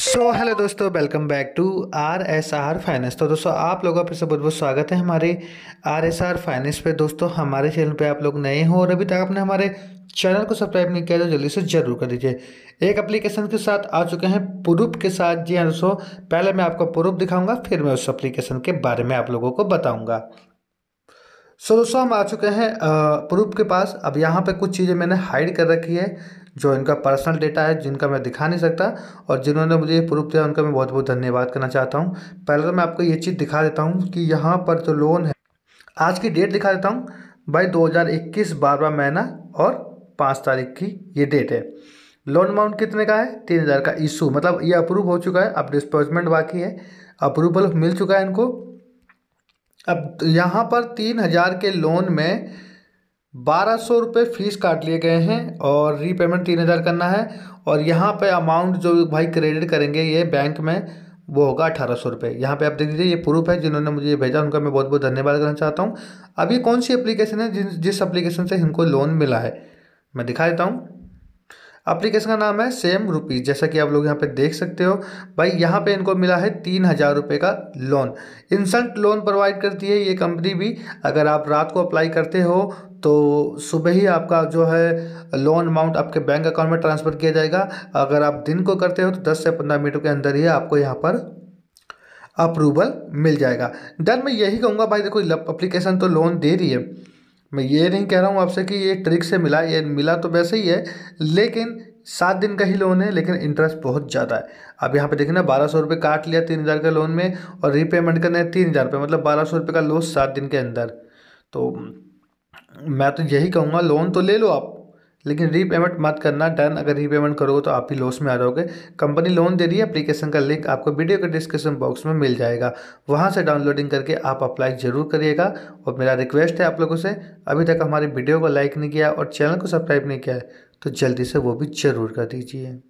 सो so, hello दोस्तों welcome back to R S R finance तो दोस्तों आप लोगों का से बहुत बहुत स्वागत है हमारे आर एस आर फाइनेंस पे दोस्तों हमारे चैनल पे आप लोग नए हो और अभी तक आपने हमारे चैनल को सब्सक्राइब नहीं किया तो जल्दी से जरूर कर दीजिए एक एप्लीकेशन के साथ आ चुके हैं प्रूफ के साथ जी हाँ दोस्तों पहले मैं आपको प्रूफ दिखाऊंगा फिर मैं उस एप्लीकेशन के बारे में आप लोगों को बताऊँगा सो so, दोस्तों हम आ चुके हैं प्रूफ के पास अब यहाँ पे कुछ चीज़ें मैंने हाइड कर रखी है जो इनका पर्सनल डेटा है जिनका मैं दिखा नहीं सकता और जिन्होंने मुझे ये प्रूफ दिया उनका मैं बहुत बहुत धन्यवाद करना चाहता हूँ पहले तो मैं आपको ये चीज़ दिखा देता हूँ कि यहाँ पर जो लोन है आज की डेट दिखा देता हूँ भाई दो हज़ार इक्कीस महीना और पाँच तारीख की ये डेट है लोन अमाउंट कितने का है तीन हज़ार का इशू मतलब ये अप्रूव हो चुका है अब डिस्पर्समेंट बाकी है अप्रूवल मिल चुका है इनको अब यहाँ पर तीन हज़ार के लोन में बारह सौ रुपये फ़ीस काट लिए गए हैं और रीपेमेंट तीन हज़ार करना है और यहाँ पे अमाउंट जो भाई क्रेडिट करेंगे ये बैंक में वो होगा अठारह सौ रुपये यहाँ पर आप देख लीजिए ये प्रूफ है जिन्होंने मुझे ये भेजा उनका मैं बहुत बहुत धन्यवाद करना चाहता हूँ अभी कौन सी एप्लीकेशन है जिन जिस एप्लीकेशन से इनको लोन मिला है मैं दिखा देता हूँ अप्लीकेशन का नाम है सेम रुपीज़ जैसा कि आप लोग यहाँ पे देख सकते हो भाई यहाँ पे इनको मिला है तीन हज़ार रुपये का लोन इंसेंट लोन प्रोवाइड करती है ये कंपनी भी अगर आप रात को अप्लाई करते हो तो सुबह ही आपका जो है लोन अमाउंट आपके बैंक अकाउंट में ट्रांसफ़र किया जाएगा अगर आप दिन को करते हो तो दस से पंद्रह मिनट के अंदर ही आपको यहाँ पर अप्रूवल मिल जाएगा देन मैं यही कहूँगा भाई देखो अप्लीकेशन तो लोन दे रही है मैं ये नहीं कह रहा हूँ आपसे कि ये ट्रिक से मिला ये मिला तो वैसे ही है लेकिन सात दिन का ही लोन है लेकिन इंटरेस्ट बहुत ज़्यादा है अब यहाँ पे देखिए ना बारह सौ रुपये काट लिया तीन हज़ार के लोन में और रीपेमेंट करना है तीन हज़ार रुपये मतलब बारह सौ रुपये का लोन सात दिन के अंदर तो मैं तो यही कहूँगा लोन तो ले लो आप लेकिन रीपेमेंट मत करना डन अगर रीपेमेंट करोगे तो आप ही लॉस में आ जाओगे कंपनी लोन दे रही है एप्लीकेशन का लिंक आपको वीडियो के डिस्क्रिप्शन बॉक्स में मिल जाएगा वहाँ से डाउनलोडिंग करके आप अप्लाई ज़रूर करिएगा और मेरा रिक्वेस्ट है आप लोगों से अभी तक हमारी वीडियो को लाइक नहीं किया और चैनल को सब्सक्राइब नहीं किया है तो जल्दी से वो भी ज़रूर कर दीजिए